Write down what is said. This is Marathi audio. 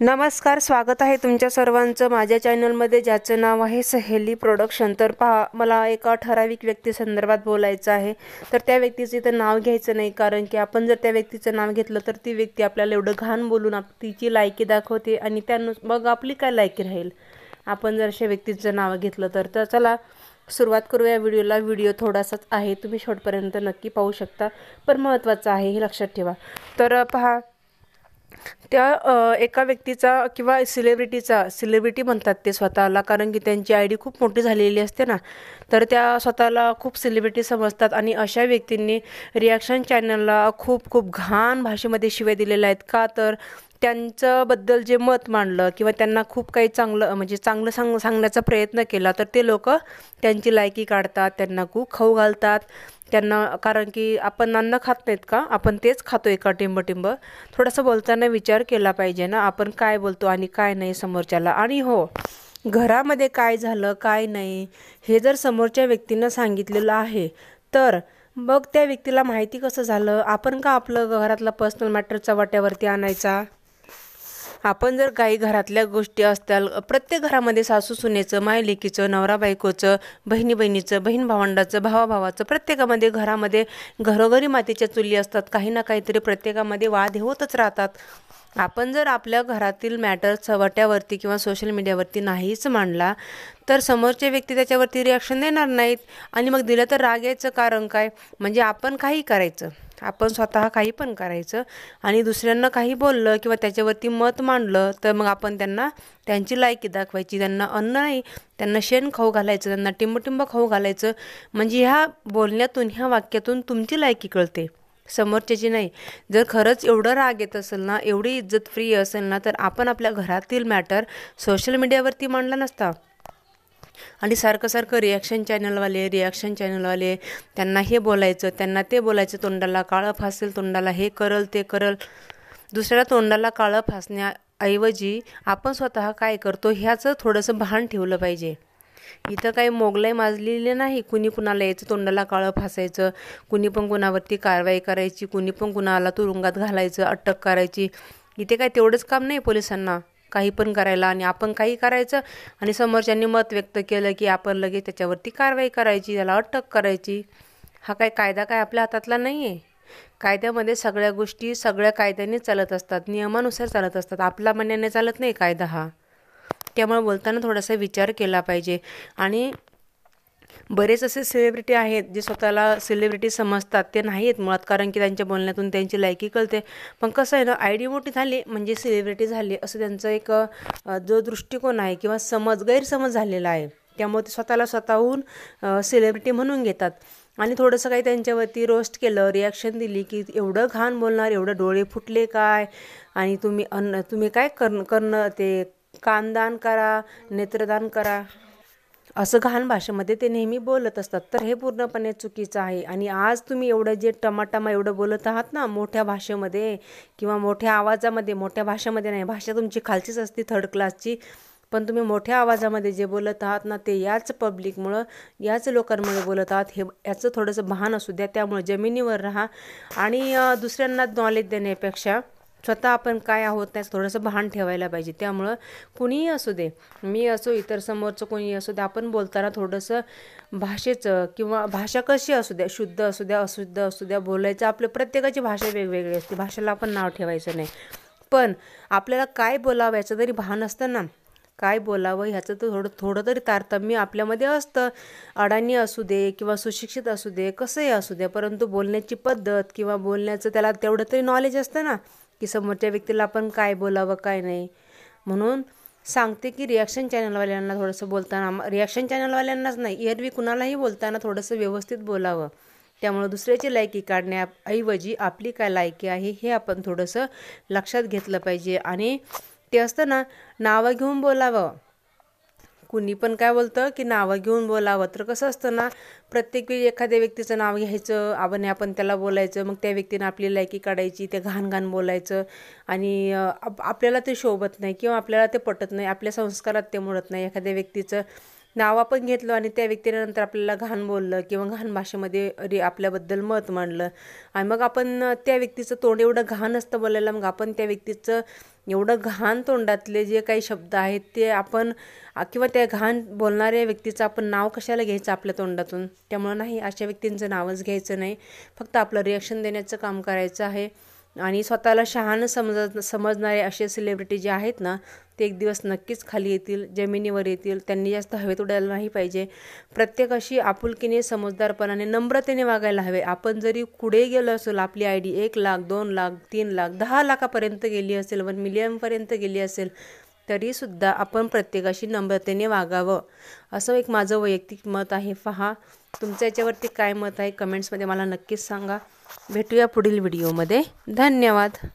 नमस्कार स्वागत आहे तुमच्या सर्वांचं माझ्या चॅनलमध्ये ज्याचं नाव आहे सहेली प्रोडक्शन तर पहा मला एका ठराविक व्यक्तीसंदर्भात बोलायचं आहे तर त्या व्यक्तीचं इथं नाव घ्यायचं नाही कारण की आपण जर त्या व्यक्तीचं नाव घेतलं तर ती व्यक्ती आपल्याला एवढं घाण बोलून आप तिची लायकी दाखवते आणि त्यानु मग आपली काय लायकी राहील आपण जर अशा व्यक्तीचं नाव घेतलं तर तर चला सुरुवात करू या व्हिडिओला व्हिडिओ थोडासाच आहे तुम्ही शेवटपर्यंत नक्की पाहू शकता पण महत्त्वाचं आहे हे लक्षात ठेवा तर पहा त्या एका व्यक्तीचा किंवा सिलेब्रिटीचा सिलेब्रिटी म्हणतात ते स्वतःला कारण की त्यांची आय डी खूप मोठी झालेली असते ना तर त्या स्वतःला खूप सेलिब्रिटी समजतात आणि अशा व्यक्तींनी रिॲक्शन चॅनलला खूप खूप घाण भाषेमध्ये शिवाय दिलेल्या आहेत का तर त्यांच्याबद्दल जे मत मांडलं किंवा त्यांना खूप काही चांगलं म्हणजे चांगलं सांग सांगण्याचा प्रयत्न केला तर ते लोक त्यांची लायकी काढतात त्यांना खूप खाऊ घालतात त्यांना कारण की आपण अन्न खात नाहीत का आपण तेच खातो एका टिंब टिंब थोडासा बोलताना विचार केला पाहिजे ना आपण काय बोलतो आणि काय नाही समोरच्याला आणि हो घरामध्ये काय झालं काय नाही हे जर समोरच्या व्यक्तीनं सांगितलेलं आहे तर मग त्या व्यक्तीला माहिती कसं झालं आपण का आपलं घरातला पर्सनल मॅटर वाट्यावरती आणायचा आपण जर काही घरातल्या गोष्टी असतात प्रत्येक घरामध्ये सासू सुनेचं मायलेकीचं नवरा बायकोचं बहिणी बहिणीचं बहीण भावंडाचं भावाभावाचं प्रत्येकामध्ये घरामध्ये घरोघरी मातीच्या चुली असतात काही ना काहीतरी प्रत्येकामध्ये वाद होतच राहतात आपण जर आपल्या घरातील मॅटर चवट्यावरती किंवा सोशल मीडियावरती नाहीच मांडला तर समोरचे व्यक्ती त्याच्यावरती रिॲक्शन देणार नाहीत आणि मग दिलं तर राग यायचं कारण काय म्हणजे आपण काही करायचं आपण स्वतः काही पण करायचं आणि दुसऱ्यांना काही बोललं किंवा त्याच्यावरती मत मांडलं तर मग आपण त्यांना त्यांची लायकी दाखवायची त्यांना अन्न नाही त्यांना शेण खाऊ घालायचं त्यांना टिंबटिंब खाऊ घालायचं म्हणजे ह्या बोलण्यातून ह्या वाक्यातून तुमची लायकी कळते समोरच्याची नाही जर खरंच एवढं राग येत असेल ना एवढी इज्जत फ्री असेल ना तर आपण आपल्या घरातील मॅटर सोशल मीडियावरती मांडला नसता आणि सारखं सारखं रिॲक्शन चॅनलवाले रिॲक्शन चॅनलवाले त्यांना हे बोलायचं त्यांना ते बोलायचं तोंडाला काळं फासेल तोंडाला हे करल ते करल दुसऱ्याला तोंडाला काळं फासण्याऐवजी आपण स्वतः काय करतो ह्याचं थोडंसं भान ठेवलं पाहिजे इथं काही मोगलाई माजलेले नाही कुणी कुणाला यायचं तोंडाला काळं फासायचं कुणी पण कुणावरती कारवाई करायची कुणी पण कुणाला तुरुंगात घालायचं अटक करायची इथे काय तेवढंच काम नाही पोलिसांना काही पण करायला आणि आपण काही करायचं आणि समोरच्यांनी मत व्यक्त केलं की आपण लगेच त्याच्यावरती कारवाई करायची त्याला अटक करायची हा काय कायदा काय आपल्या हातातला नाही आहे कायद्यामध्ये सगळ्या गोष्टी सगळ्या कायद्याने चालत असतात नियमानुसार चालत असतात आपला म्हणण्याने चालत नाही कायदा हा त्यामुळे बोलताना थोडासा विचार केला पाहिजे आणि बरेच असे सेलिब्रिटी आहेत जे स्वतःला सेलिब्रिटी समजतात ते नाही आहेत मुळात कारण की त्यांच्या बोलण्यातून त्यांची लायकी कळते पण कसं आहे ना आयडी मोठी झाली म्हणजे सेलिब्रिटी झाली असं त्यांचं एक जो दृष्टिकोन आहे किंवा समज गैरसमज झालेला आहे त्यामुळे ते स्वतःला स्वतःहून सेलिब्रिटी म्हणून घेतात आणि थोडंसं काही त्यांच्यावरती रोस्ट केलं रिॲक्शन दिली की एवढं घाण बोलणार एवढं डोळे फुटले काय आणि तुम्ही अन्न तुम्ही काय करण करणं ते कानदान करा नेत्रदान करा असं घाण भाषेमध्ये ते नेहमी बोलत असतात तर हे पूर्णपणे चुकीचं आहे आणि आज तुम्ही एवढं जे टमाटमा एवढं बोलत आहात ना मोठ्या भाषेमध्ये किंवा मोठ्या आवाजामध्ये मोठ्या भाषेमध्ये नाही भाषा तुमची खालचीच असते थर्ड क्लासची पण तुम्ही मोठ्या आवाजामध्ये जे बोलत आहात ना ते याच पब्लिकमुळं याच लोकांमुळे बोलत आहात हे याचं थोडंसं भान असू द्या त्यामुळे जमिनीवर राहा आणि दुसऱ्यांना नॉलेज देण्यापेक्षा स्वतः आपण काय आहोत त्याचं थोडंसं भान ठेवायला पाहिजे त्यामुळं कुणीही असू दे मी असो इतर समोरचं कोणी असू दे आपण बोलताना थोडंसं भाषेचं किंवा भाषा कशी असू द्या शुद्ध असू द्या अशुद्ध असू द्या बोलायचं आपलं प्रत्येकाची भाषा वेगवेगळी असते भाषेला आपण नाव ठेवायचं नाही पण आपल्याला काय बोलावं याचं तरी भान असतं ना काय बोलावं ह्याचं तर थोडं थोडं तरी तारतम्य आपल्यामध्ये असतं अडाणी असू दे किंवा सुशिक्षित असू दे कसंही असू द्या परंतु बोलण्याची पद्धत किंवा बोलण्याचं त्याला तेवढं तरी नॉलेज असतं ना की समोरच्या व्यक्तीला आपण काय बोलावं काय नाही म्हणून सांगते की रिॲक्शन चॅनलवाल्यांना थोडंसं बोलताना रिॲक्शन चॅनलवाल्यांनाच नाही एरवी कुणालाही बोलताना थोडंसं व्यवस्थित बोलावं त्यामुळं दुसऱ्याची लायकी काढण्याऐवजी आपली काय लायकी आहे हे आपण थोडंसं लक्षात घेतलं पाहिजे आणि ते असतं ना नावं घेऊन बोलावं कुणी पण काय बोलतं की नावं घेऊन बोलावं तर कसं असतं ना प्रत्येक वेळी एखाद्या व्यक्तीचं नाव घ्यायचं आपण आपण त्याला बोलायचं मग त्या व्यक्तीनं आपली लायकी काढायची ते घाण घाण बोलायचं आणि आपल्याला ते शोभत नाही किंवा आपल्याला ते पटत नाही आपल्या संस्कारात ते मुळत नाही एखाद्या व्यक्तीचं नाव आपण घेतलं आणि त्या व्यक्तीने नंतर आपल्याला घाण बोललं किंवा घाण भाषेमध्ये रे आपल्याबद्दल मत मांडलं आणि मग आपण त्या व्यक्तीचं तोंड एवढं घाण असतं बोलायला मग आपण त्या व्यक्तीचं एवढं घाण तोंडातले जे काही शब्द आहेत ते आपण किंवा त्या घाण बोलणाऱ्या व्यक्तीचं आपण नाव कशाला घ्यायचं आपल्या तोंडातून त्यामुळं नाही अशा व्यक्तींचं नावच घ्यायचं नाही फक्त आपलं रिॲक्शन देण्याचं काम करायचं आहे आणि स्वतःला शहाणं समज समजणारे असे सेलिब्रिटी जे आहेत ना ते एक दिवस नक्कीच खाली येतील जमिनीवर येतील त्यांनी जास्त हवेत उडायला नाही पाहिजे प्रत्येक अशी आपुलकीने समजदारपणाने नम्रतेने वागायला हवे आपण जरी कुठे गेलो असेल आपली आय डी एक लाख दोन लाख तीन लाख दहा लाखापर्यंत गेली असेल वन मिलियनपर्यंत गेली असेल तरीसुद्धा आपण प्रत्येकाशी नम्रतेने वागावं असं एक माझं वैयक्तिक मत आहे पहा तुमच्या याच्यावरती काय मत आहे कमेंट्समध्ये मला नक्कीच सांगा भेटूया पुढील व्हिडिओमध्ये धन्यवाद